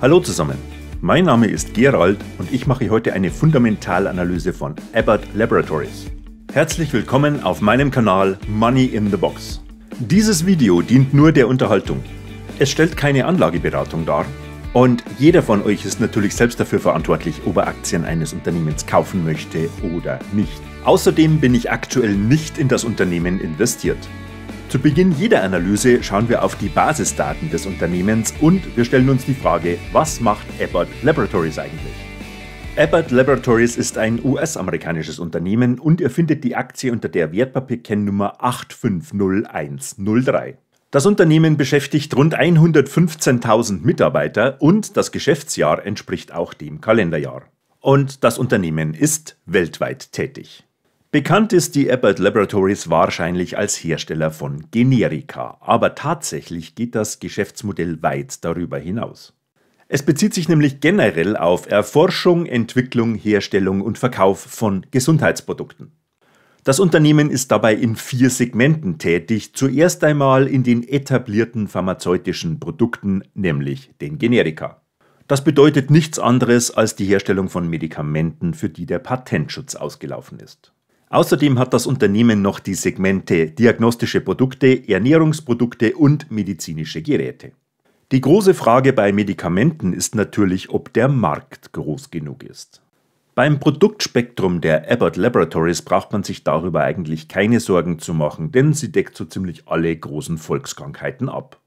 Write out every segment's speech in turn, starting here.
Hallo zusammen, mein Name ist Gerald und ich mache heute eine Fundamentalanalyse von Abbott Laboratories. Herzlich willkommen auf meinem Kanal Money in the Box. Dieses Video dient nur der Unterhaltung. Es stellt keine Anlageberatung dar und jeder von euch ist natürlich selbst dafür verantwortlich, ob er Aktien eines Unternehmens kaufen möchte oder nicht. Außerdem bin ich aktuell nicht in das Unternehmen investiert. Zu Beginn jeder Analyse schauen wir auf die Basisdaten des Unternehmens und wir stellen uns die Frage, was macht Abbott Laboratories eigentlich? Abbott Laboratories ist ein US-amerikanisches Unternehmen und ihr findet die Aktie unter der Wertpapierkennnummer 850103. Das Unternehmen beschäftigt rund 115.000 Mitarbeiter und das Geschäftsjahr entspricht auch dem Kalenderjahr. Und das Unternehmen ist weltweit tätig. Bekannt ist die Abbott Laboratories wahrscheinlich als Hersteller von Generika, aber tatsächlich geht das Geschäftsmodell weit darüber hinaus. Es bezieht sich nämlich generell auf Erforschung, Entwicklung, Herstellung und Verkauf von Gesundheitsprodukten. Das Unternehmen ist dabei in vier Segmenten tätig, zuerst einmal in den etablierten pharmazeutischen Produkten, nämlich den Generika. Das bedeutet nichts anderes als die Herstellung von Medikamenten, für die der Patentschutz ausgelaufen ist. Außerdem hat das Unternehmen noch die Segmente diagnostische Produkte, Ernährungsprodukte und medizinische Geräte. Die große Frage bei Medikamenten ist natürlich, ob der Markt groß genug ist. Beim Produktspektrum der Abbott Laboratories braucht man sich darüber eigentlich keine Sorgen zu machen, denn sie deckt so ziemlich alle großen Volkskrankheiten ab.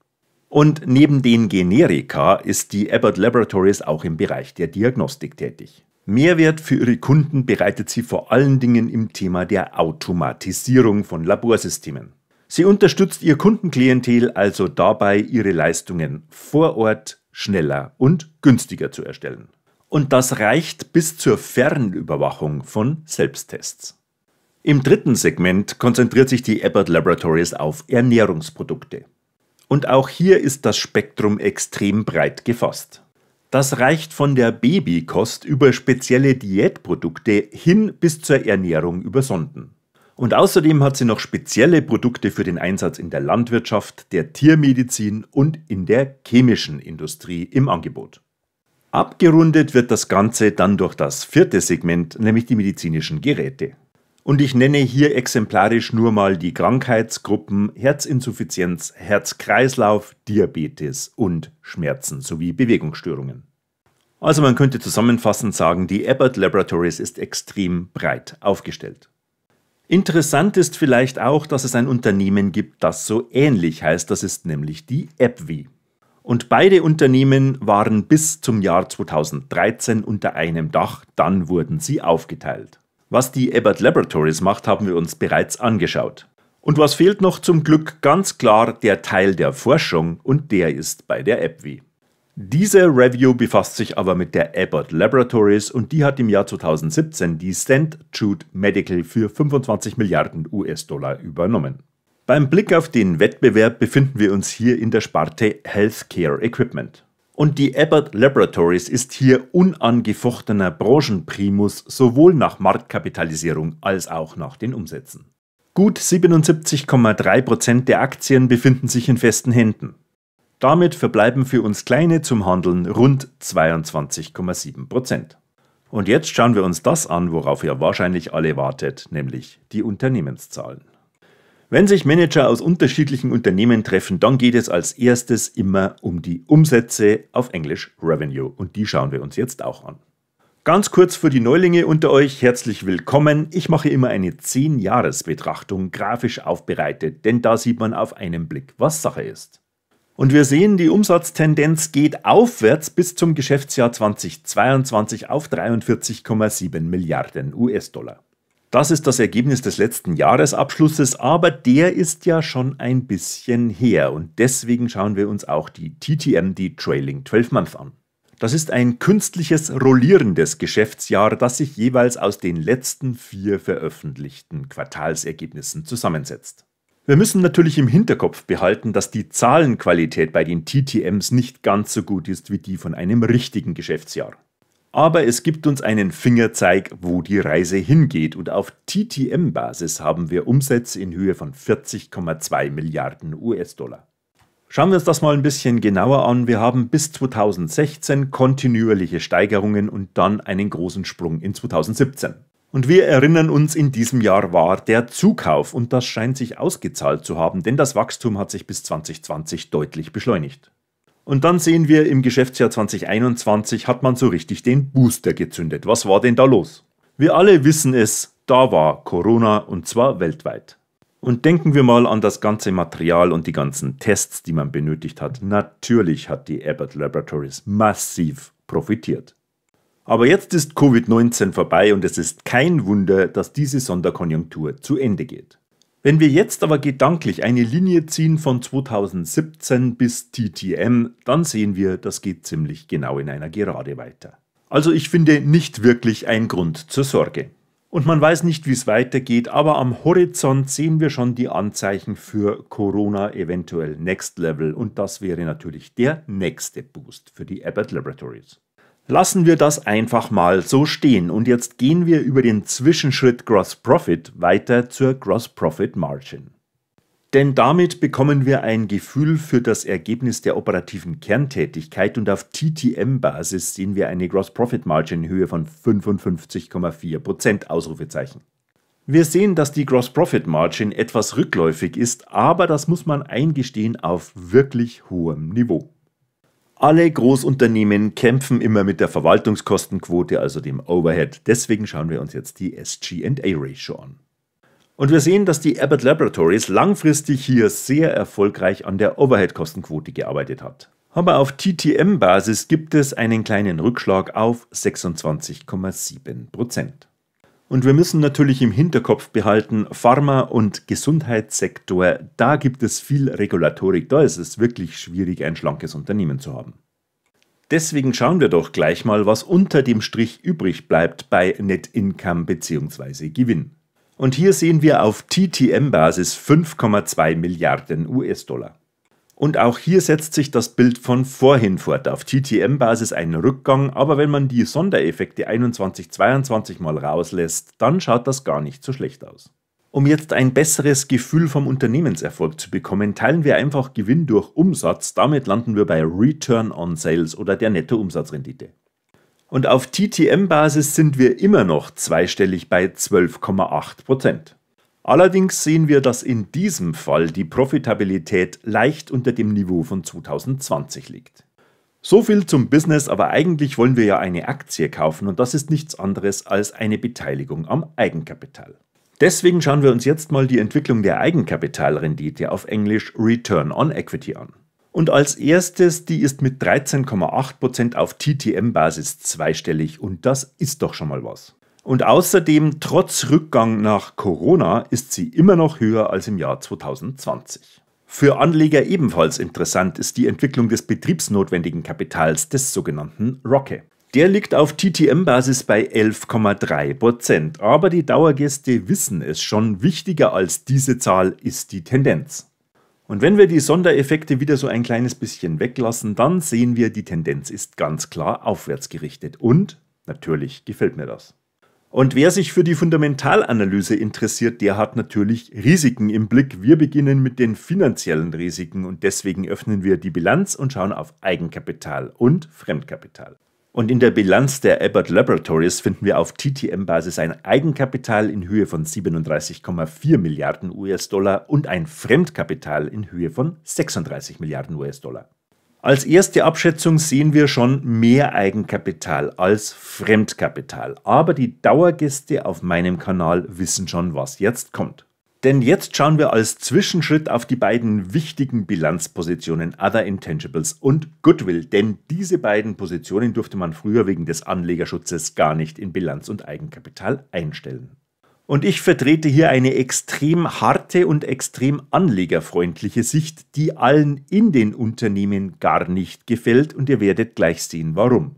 Und neben den Generika ist die Abbott Laboratories auch im Bereich der Diagnostik tätig. Mehrwert für ihre Kunden bereitet sie vor allen Dingen im Thema der Automatisierung von Laborsystemen. Sie unterstützt ihr Kundenklientel also dabei, ihre Leistungen vor Ort schneller und günstiger zu erstellen. Und das reicht bis zur Fernüberwachung von Selbsttests. Im dritten Segment konzentriert sich die Abbott Laboratories auf Ernährungsprodukte. Und auch hier ist das Spektrum extrem breit gefasst. Das reicht von der Babykost über spezielle Diätprodukte hin bis zur Ernährung über Sonden. Und außerdem hat sie noch spezielle Produkte für den Einsatz in der Landwirtschaft, der Tiermedizin und in der chemischen Industrie im Angebot. Abgerundet wird das Ganze dann durch das vierte Segment, nämlich die medizinischen Geräte. Und ich nenne hier exemplarisch nur mal die Krankheitsgruppen Herzinsuffizienz, Herzkreislauf, Diabetes und Schmerzen sowie Bewegungsstörungen. Also man könnte zusammenfassend sagen, die Abbott Laboratories ist extrem breit aufgestellt. Interessant ist vielleicht auch, dass es ein Unternehmen gibt, das so ähnlich heißt, das ist nämlich die AbbVie. Und beide Unternehmen waren bis zum Jahr 2013 unter einem Dach, dann wurden sie aufgeteilt. Was die Abbott Laboratories macht, haben wir uns bereits angeschaut. Und was fehlt noch zum Glück ganz klar der Teil der Forschung und der ist bei der AbbVie. Diese Review befasst sich aber mit der Abbott Laboratories und die hat im Jahr 2017 die St. Jude Medical für 25 Milliarden US-Dollar übernommen. Beim Blick auf den Wettbewerb befinden wir uns hier in der Sparte Healthcare Equipment und die Abbott Laboratories ist hier unangefochtener Branchenprimus sowohl nach Marktkapitalisierung als auch nach den Umsätzen. Gut 77,3% der Aktien befinden sich in festen Händen. Damit verbleiben für uns Kleine zum Handeln rund 22,7%. Und jetzt schauen wir uns das an, worauf ihr wahrscheinlich alle wartet, nämlich die Unternehmenszahlen. Wenn sich Manager aus unterschiedlichen Unternehmen treffen, dann geht es als erstes immer um die Umsätze auf Englisch Revenue und die schauen wir uns jetzt auch an. Ganz kurz für die Neulinge unter euch, herzlich willkommen. Ich mache immer eine 10-Jahres-Betrachtung, grafisch aufbereitet, denn da sieht man auf einen Blick, was Sache ist. Und wir sehen, die Umsatztendenz geht aufwärts bis zum Geschäftsjahr 2022 auf 43,7 Milliarden US-Dollar. Das ist das Ergebnis des letzten Jahresabschlusses, aber der ist ja schon ein bisschen her und deswegen schauen wir uns auch die TTM, die Trailing 12 Month an. Das ist ein künstliches rollierendes Geschäftsjahr, das sich jeweils aus den letzten vier veröffentlichten Quartalsergebnissen zusammensetzt. Wir müssen natürlich im Hinterkopf behalten, dass die Zahlenqualität bei den TTMs nicht ganz so gut ist wie die von einem richtigen Geschäftsjahr aber es gibt uns einen Fingerzeig, wo die Reise hingeht. Und auf TTM-Basis haben wir Umsätze in Höhe von 40,2 Milliarden US-Dollar. Schauen wir uns das mal ein bisschen genauer an. Wir haben bis 2016 kontinuierliche Steigerungen und dann einen großen Sprung in 2017. Und wir erinnern uns, in diesem Jahr war der Zukauf und das scheint sich ausgezahlt zu haben, denn das Wachstum hat sich bis 2020 deutlich beschleunigt. Und dann sehen wir, im Geschäftsjahr 2021 hat man so richtig den Booster gezündet. Was war denn da los? Wir alle wissen es, da war Corona und zwar weltweit. Und denken wir mal an das ganze Material und die ganzen Tests, die man benötigt hat. Natürlich hat die Abbott Laboratories massiv profitiert. Aber jetzt ist Covid-19 vorbei und es ist kein Wunder, dass diese Sonderkonjunktur zu Ende geht. Wenn wir jetzt aber gedanklich eine Linie ziehen von 2017 bis TTM, dann sehen wir, das geht ziemlich genau in einer Gerade weiter. Also ich finde nicht wirklich ein Grund zur Sorge. Und man weiß nicht, wie es weitergeht, aber am Horizont sehen wir schon die Anzeichen für Corona eventuell Next Level und das wäre natürlich der nächste Boost für die Abbott Laboratories. Lassen wir das einfach mal so stehen und jetzt gehen wir über den Zwischenschritt Gross Profit weiter zur Gross Profit Margin. Denn damit bekommen wir ein Gefühl für das Ergebnis der operativen Kerntätigkeit und auf TTM-Basis sehen wir eine Gross Profit Margin in Höhe von 55,4% Ausrufezeichen. Wir sehen, dass die Gross Profit Margin etwas rückläufig ist, aber das muss man eingestehen auf wirklich hohem Niveau. Alle Großunternehmen kämpfen immer mit der Verwaltungskostenquote, also dem Overhead. Deswegen schauen wir uns jetzt die SG&A-Ratio an. Und wir sehen, dass die Abbott Laboratories langfristig hier sehr erfolgreich an der Overhead-Kostenquote gearbeitet hat. Aber auf TTM-Basis gibt es einen kleinen Rückschlag auf 26,7 und wir müssen natürlich im Hinterkopf behalten, Pharma- und Gesundheitssektor, da gibt es viel Regulatorik, da ist es wirklich schwierig, ein schlankes Unternehmen zu haben. Deswegen schauen wir doch gleich mal, was unter dem Strich übrig bleibt bei Net Income bzw. Gewinn. Und hier sehen wir auf TTM-Basis 5,2 Milliarden US-Dollar. Und auch hier setzt sich das Bild von vorhin fort. Auf TTM-Basis ein Rückgang, aber wenn man die Sondereffekte 21-22 mal rauslässt, dann schaut das gar nicht so schlecht aus. Um jetzt ein besseres Gefühl vom Unternehmenserfolg zu bekommen, teilen wir einfach Gewinn durch Umsatz. Damit landen wir bei Return on Sales oder der Nettoumsatzrendite. Und auf TTM-Basis sind wir immer noch zweistellig bei 12,8%. Allerdings sehen wir, dass in diesem Fall die Profitabilität leicht unter dem Niveau von 2020 liegt. So viel zum Business, aber eigentlich wollen wir ja eine Aktie kaufen und das ist nichts anderes als eine Beteiligung am Eigenkapital. Deswegen schauen wir uns jetzt mal die Entwicklung der Eigenkapitalrendite auf Englisch Return on Equity an. Und als erstes, die ist mit 13,8% auf TTM-Basis zweistellig und das ist doch schon mal was. Und außerdem, trotz Rückgang nach Corona, ist sie immer noch höher als im Jahr 2020. Für Anleger ebenfalls interessant ist die Entwicklung des betriebsnotwendigen Kapitals des sogenannten Rocke. Der liegt auf TTM-Basis bei 11,3%, aber die Dauergäste wissen es schon, wichtiger als diese Zahl ist die Tendenz. Und wenn wir die Sondereffekte wieder so ein kleines bisschen weglassen, dann sehen wir, die Tendenz ist ganz klar aufwärts gerichtet und natürlich gefällt mir das. Und wer sich für die Fundamentalanalyse interessiert, der hat natürlich Risiken im Blick. Wir beginnen mit den finanziellen Risiken und deswegen öffnen wir die Bilanz und schauen auf Eigenkapital und Fremdkapital. Und in der Bilanz der Abbott Laboratories finden wir auf TTM-Basis ein Eigenkapital in Höhe von 37,4 Milliarden US-Dollar und ein Fremdkapital in Höhe von 36 Milliarden US-Dollar. Als erste Abschätzung sehen wir schon mehr Eigenkapital als Fremdkapital. Aber die Dauergäste auf meinem Kanal wissen schon, was jetzt kommt. Denn jetzt schauen wir als Zwischenschritt auf die beiden wichtigen Bilanzpositionen Other Intangibles und Goodwill, denn diese beiden Positionen durfte man früher wegen des Anlegerschutzes gar nicht in Bilanz und Eigenkapital einstellen. Und ich vertrete hier eine extrem harte und extrem anlegerfreundliche Sicht, die allen in den Unternehmen gar nicht gefällt und ihr werdet gleich sehen, warum.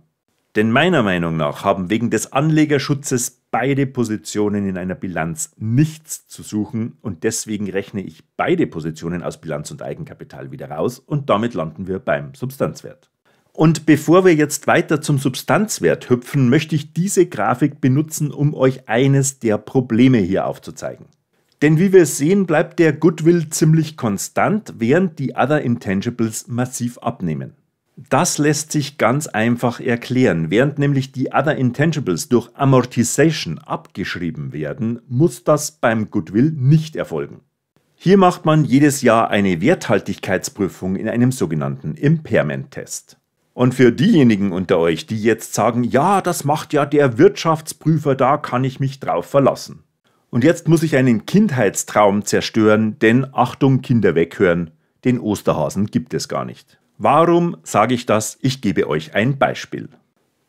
Denn meiner Meinung nach haben wegen des Anlegerschutzes beide Positionen in einer Bilanz nichts zu suchen und deswegen rechne ich beide Positionen aus Bilanz und Eigenkapital wieder raus und damit landen wir beim Substanzwert. Und bevor wir jetzt weiter zum Substanzwert hüpfen, möchte ich diese Grafik benutzen, um euch eines der Probleme hier aufzuzeigen. Denn wie wir sehen, bleibt der Goodwill ziemlich konstant, während die Other Intangibles massiv abnehmen. Das lässt sich ganz einfach erklären. Während nämlich die Other Intangibles durch Amortization abgeschrieben werden, muss das beim Goodwill nicht erfolgen. Hier macht man jedes Jahr eine Werthaltigkeitsprüfung in einem sogenannten Impairment-Test. Und für diejenigen unter euch, die jetzt sagen, ja, das macht ja der Wirtschaftsprüfer, da kann ich mich drauf verlassen. Und jetzt muss ich einen Kindheitstraum zerstören, denn Achtung, Kinder weghören, den Osterhasen gibt es gar nicht. Warum sage ich das? Ich gebe euch ein Beispiel.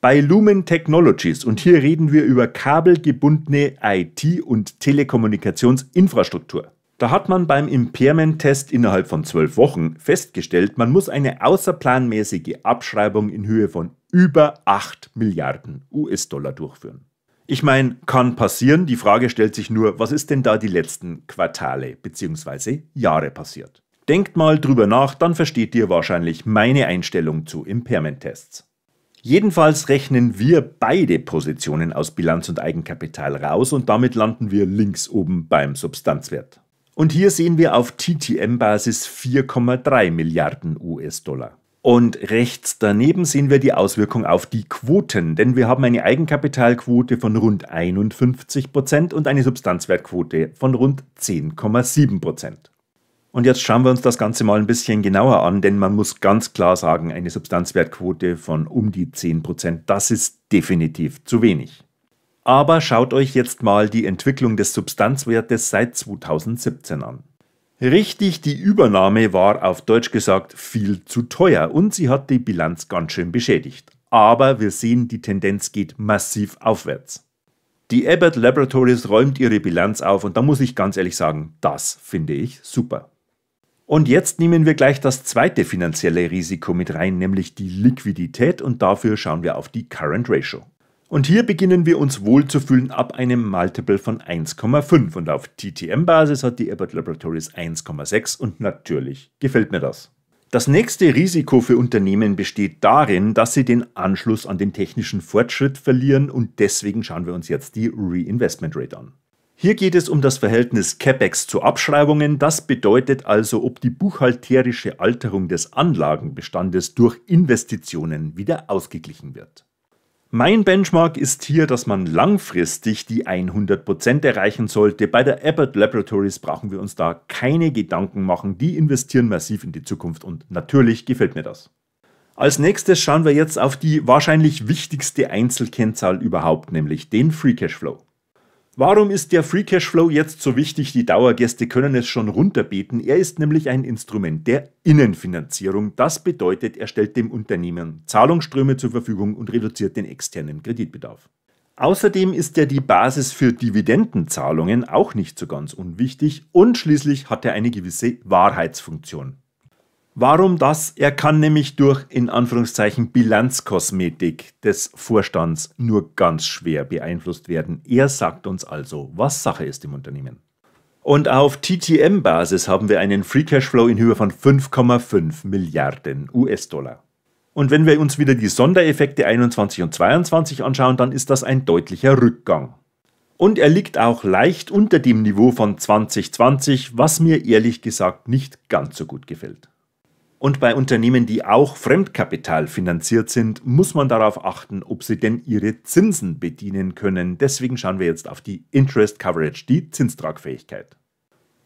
Bei Lumen Technologies, und hier reden wir über kabelgebundene IT- und Telekommunikationsinfrastruktur, da hat man beim Impairment-Test innerhalb von zwölf Wochen festgestellt, man muss eine außerplanmäßige Abschreibung in Höhe von über 8 Milliarden US-Dollar durchführen. Ich meine, kann passieren, die Frage stellt sich nur, was ist denn da die letzten Quartale bzw. Jahre passiert? Denkt mal drüber nach, dann versteht ihr wahrscheinlich meine Einstellung zu Impairment-Tests. Jedenfalls rechnen wir beide Positionen aus Bilanz und Eigenkapital raus und damit landen wir links oben beim Substanzwert. Und hier sehen wir auf TTM-Basis 4,3 Milliarden US-Dollar. Und rechts daneben sehen wir die Auswirkung auf die Quoten, denn wir haben eine Eigenkapitalquote von rund 51% und eine Substanzwertquote von rund 10,7%. Und jetzt schauen wir uns das Ganze mal ein bisschen genauer an, denn man muss ganz klar sagen, eine Substanzwertquote von um die 10%, das ist definitiv zu wenig. Aber schaut euch jetzt mal die Entwicklung des Substanzwertes seit 2017 an. Richtig, die Übernahme war auf Deutsch gesagt viel zu teuer und sie hat die Bilanz ganz schön beschädigt. Aber wir sehen, die Tendenz geht massiv aufwärts. Die Abbott Laboratories räumt ihre Bilanz auf und da muss ich ganz ehrlich sagen, das finde ich super. Und jetzt nehmen wir gleich das zweite finanzielle Risiko mit rein, nämlich die Liquidität und dafür schauen wir auf die Current Ratio. Und hier beginnen wir uns wohlzufühlen ab einem Multiple von 1,5 und auf TTM-Basis hat die Abbott Laboratories 1,6 und natürlich gefällt mir das. Das nächste Risiko für Unternehmen besteht darin, dass sie den Anschluss an den technischen Fortschritt verlieren und deswegen schauen wir uns jetzt die Reinvestment Rate an. Hier geht es um das Verhältnis CAPEX zu Abschreibungen. Das bedeutet also, ob die buchhalterische Alterung des Anlagenbestandes durch Investitionen wieder ausgeglichen wird. Mein Benchmark ist hier, dass man langfristig die 100% erreichen sollte. Bei der Abbott Laboratories brauchen wir uns da keine Gedanken machen. Die investieren massiv in die Zukunft und natürlich gefällt mir das. Als nächstes schauen wir jetzt auf die wahrscheinlich wichtigste Einzelkennzahl überhaupt, nämlich den Free Cash Flow. Warum ist der Free Cash Flow jetzt so wichtig? Die Dauergäste können es schon runterbeten. Er ist nämlich ein Instrument der Innenfinanzierung. Das bedeutet, er stellt dem Unternehmen Zahlungsströme zur Verfügung und reduziert den externen Kreditbedarf. Außerdem ist er die Basis für Dividendenzahlungen auch nicht so ganz unwichtig und schließlich hat er eine gewisse Wahrheitsfunktion. Warum das? Er kann nämlich durch in Anführungszeichen Bilanzkosmetik des Vorstands nur ganz schwer beeinflusst werden. Er sagt uns also, was Sache ist im Unternehmen. Und auf TTM-Basis haben wir einen Free Cashflow in Höhe von 5,5 Milliarden US-Dollar. Und wenn wir uns wieder die Sondereffekte 21 und 22 anschauen, dann ist das ein deutlicher Rückgang. Und er liegt auch leicht unter dem Niveau von 2020, was mir ehrlich gesagt nicht ganz so gut gefällt. Und bei Unternehmen, die auch Fremdkapital finanziert sind, muss man darauf achten, ob sie denn ihre Zinsen bedienen können. Deswegen schauen wir jetzt auf die Interest Coverage, die Zinstragfähigkeit.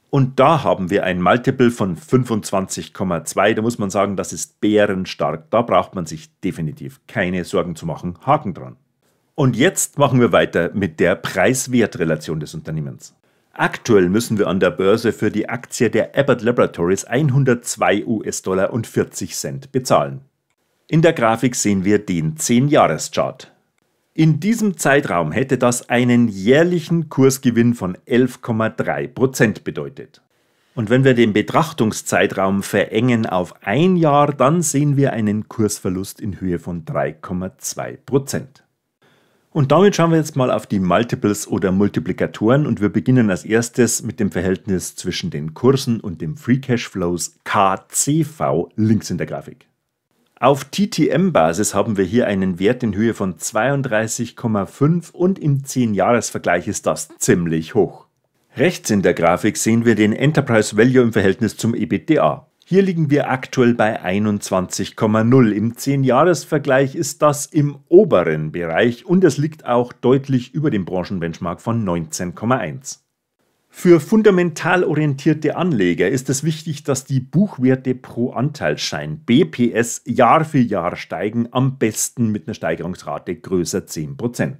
Und da haben wir ein Multiple von 25,2. Da muss man sagen, das ist bärenstark. Da braucht man sich definitiv keine Sorgen zu machen. Haken dran. Und jetzt machen wir weiter mit der Preis-Wert-Relation des Unternehmens. Aktuell müssen wir an der Börse für die Aktie der Abbott Laboratories 102 US-Dollar und 40 Cent bezahlen. In der Grafik sehen wir den 10-Jahres-Chart. In diesem Zeitraum hätte das einen jährlichen Kursgewinn von 11,3% bedeutet. Und wenn wir den Betrachtungszeitraum verengen auf ein Jahr, dann sehen wir einen Kursverlust in Höhe von 3,2 und damit schauen wir jetzt mal auf die Multiples oder Multiplikatoren und wir beginnen als erstes mit dem Verhältnis zwischen den Kursen und dem Free Cash Flows KCV links in der Grafik. Auf TTM-Basis haben wir hier einen Wert in Höhe von 32,5 und im 10-Jahres-Vergleich ist das ziemlich hoch. Rechts in der Grafik sehen wir den Enterprise Value im Verhältnis zum EBITDA. Hier liegen wir aktuell bei 21,0. Im 10-Jahres-Vergleich ist das im oberen Bereich und es liegt auch deutlich über dem Branchenbenchmark von 19,1. Für fundamental orientierte Anleger ist es wichtig, dass die Buchwerte pro Anteilsschein BPS Jahr für Jahr steigen, am besten mit einer Steigerungsrate größer 10%.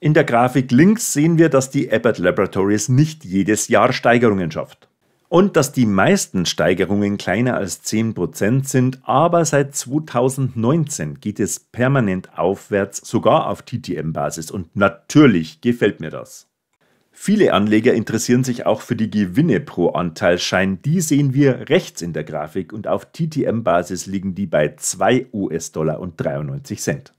In der Grafik links sehen wir, dass die Abbott Laboratories nicht jedes Jahr Steigerungen schafft und dass die meisten Steigerungen kleiner als 10% sind, aber seit 2019 geht es permanent aufwärts, sogar auf TTM-Basis und natürlich gefällt mir das. Viele Anleger interessieren sich auch für die Gewinne pro Anteilschein, die sehen wir rechts in der Grafik und auf TTM-Basis liegen die bei 2 US-Dollar und 93 Cent.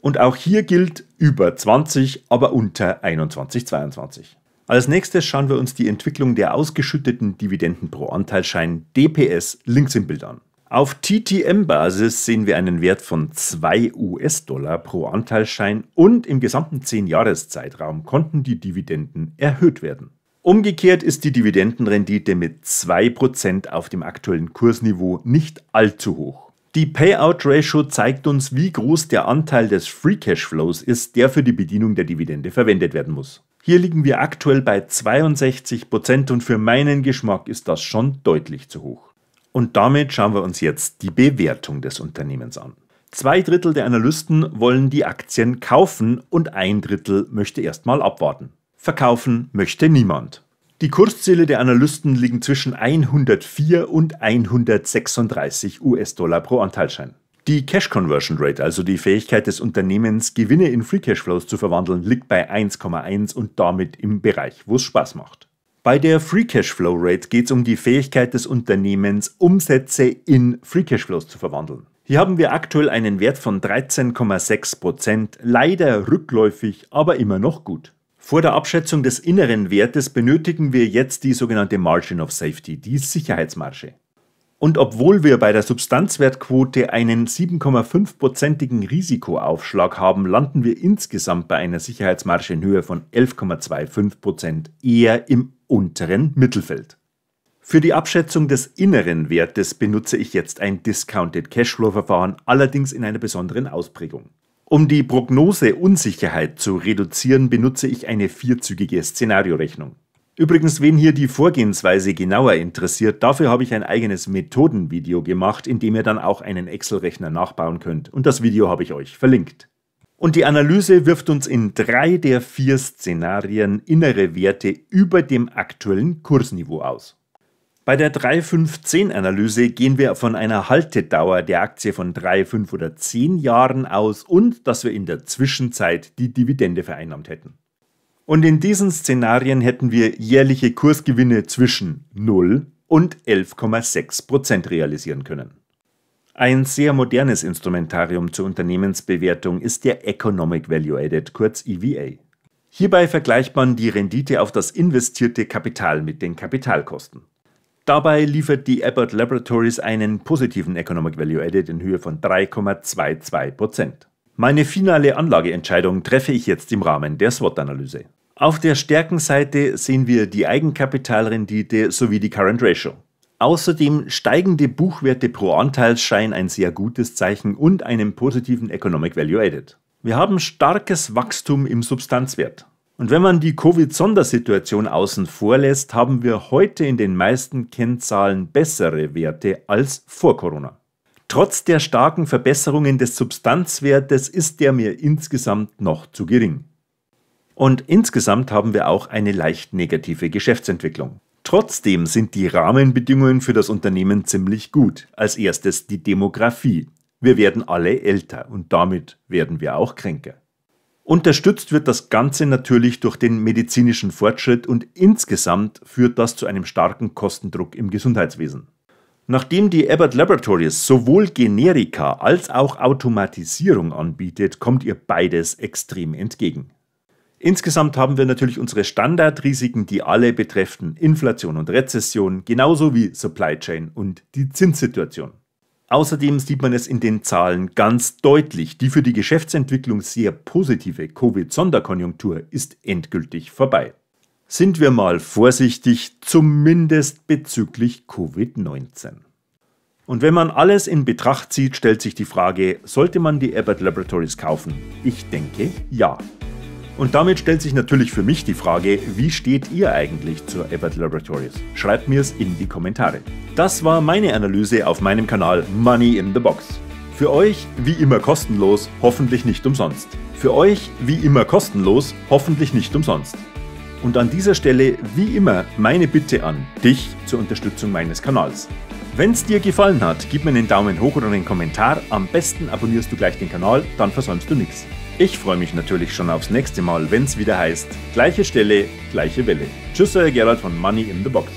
Und auch hier gilt über 20, aber unter 21,22. Als nächstes schauen wir uns die Entwicklung der ausgeschütteten Dividenden pro Anteilschein DPS links im Bild an. Auf TTM-Basis sehen wir einen Wert von 2 US-Dollar pro Anteilschein und im gesamten 10-Jahres-Zeitraum konnten die Dividenden erhöht werden. Umgekehrt ist die Dividendenrendite mit 2% auf dem aktuellen Kursniveau nicht allzu hoch. Die Payout Ratio zeigt uns, wie groß der Anteil des Free Cash Flows ist, der für die Bedienung der Dividende verwendet werden muss. Hier liegen wir aktuell bei 62 Prozent und für meinen Geschmack ist das schon deutlich zu hoch. Und damit schauen wir uns jetzt die Bewertung des Unternehmens an. Zwei Drittel der Analysten wollen die Aktien kaufen und ein Drittel möchte erstmal abwarten. Verkaufen möchte niemand. Die Kursziele der Analysten liegen zwischen 104 und 136 US-Dollar pro Anteilschein. Die Cash Conversion Rate, also die Fähigkeit des Unternehmens, Gewinne in Free Cash Flows zu verwandeln, liegt bei 1,1 und damit im Bereich, wo es Spaß macht. Bei der Free Cash Flow Rate geht es um die Fähigkeit des Unternehmens, Umsätze in Free Cash Flows zu verwandeln. Hier haben wir aktuell einen Wert von 13,6%, leider rückläufig, aber immer noch gut. Vor der Abschätzung des inneren Wertes benötigen wir jetzt die sogenannte Margin of Safety, die Sicherheitsmarge. Und obwohl wir bei der Substanzwertquote einen 7,5-prozentigen Risikoaufschlag haben, landen wir insgesamt bei einer Sicherheitsmarge in Höhe von 11,25 Prozent, eher im unteren Mittelfeld. Für die Abschätzung des inneren Wertes benutze ich jetzt ein Discounted Cashflow-Verfahren, allerdings in einer besonderen Ausprägung. Um die Prognoseunsicherheit zu reduzieren, benutze ich eine vierzügige Szenariorechnung. Übrigens, wen hier die Vorgehensweise genauer interessiert, dafür habe ich ein eigenes Methodenvideo gemacht, in dem ihr dann auch einen Excel-Rechner nachbauen könnt. Und das Video habe ich euch verlinkt. Und die Analyse wirft uns in drei der vier Szenarien innere Werte über dem aktuellen Kursniveau aus. Bei der 3-5-10-Analyse gehen wir von einer Haltedauer der Aktie von 3, 5 oder 10 Jahren aus und dass wir in der Zwischenzeit die Dividende vereinnahmt hätten. Und in diesen Szenarien hätten wir jährliche Kursgewinne zwischen 0 und 11,6 Prozent realisieren können. Ein sehr modernes Instrumentarium zur Unternehmensbewertung ist der Economic Value Added, kurz EVA. Hierbei vergleicht man die Rendite auf das investierte Kapital mit den Kapitalkosten. Dabei liefert die Abbott Laboratories einen positiven Economic Value Added in Höhe von 3,22%. Prozent. Meine finale Anlageentscheidung treffe ich jetzt im Rahmen der SWOT-Analyse. Auf der Stärkenseite sehen wir die Eigenkapitalrendite sowie die Current Ratio. Außerdem steigende Buchwerte pro Anteilsschein ein sehr gutes Zeichen und einen positiven Economic Value Added. Wir haben starkes Wachstum im Substanzwert. Und wenn man die Covid-Sondersituation außen vor lässt, haben wir heute in den meisten Kennzahlen bessere Werte als vor Corona. Trotz der starken Verbesserungen des Substanzwertes ist der mir insgesamt noch zu gering und insgesamt haben wir auch eine leicht negative Geschäftsentwicklung. Trotzdem sind die Rahmenbedingungen für das Unternehmen ziemlich gut. Als erstes die Demografie. Wir werden alle älter und damit werden wir auch kränker. Unterstützt wird das Ganze natürlich durch den medizinischen Fortschritt und insgesamt führt das zu einem starken Kostendruck im Gesundheitswesen. Nachdem die Abbott Laboratories sowohl Generika als auch Automatisierung anbietet, kommt ihr beides extrem entgegen. Insgesamt haben wir natürlich unsere Standardrisiken, die alle betreffen Inflation und Rezession, genauso wie Supply Chain und die Zinssituation. Außerdem sieht man es in den Zahlen ganz deutlich, die für die Geschäftsentwicklung sehr positive Covid-Sonderkonjunktur ist endgültig vorbei. Sind wir mal vorsichtig, zumindest bezüglich Covid-19. Und wenn man alles in Betracht zieht, stellt sich die Frage, sollte man die Abbott Laboratories kaufen? Ich denke ja. Und damit stellt sich natürlich für mich die Frage, wie steht ihr eigentlich zur Abbott Laboratories? Schreibt mir es in die Kommentare. Das war meine Analyse auf meinem Kanal Money in the Box. Für euch wie immer kostenlos, hoffentlich nicht umsonst. Für euch wie immer kostenlos, hoffentlich nicht umsonst. Und an dieser Stelle wie immer meine Bitte an dich zur Unterstützung meines Kanals. Wenn's dir gefallen hat, gib mir einen Daumen hoch oder einen Kommentar. Am besten abonnierst du gleich den Kanal, dann versäumst du nichts. Ich freue mich natürlich schon aufs nächste Mal, wenn es wieder heißt, gleiche Stelle, gleiche Welle. Tschüss, euer Gerald von Money in the Box.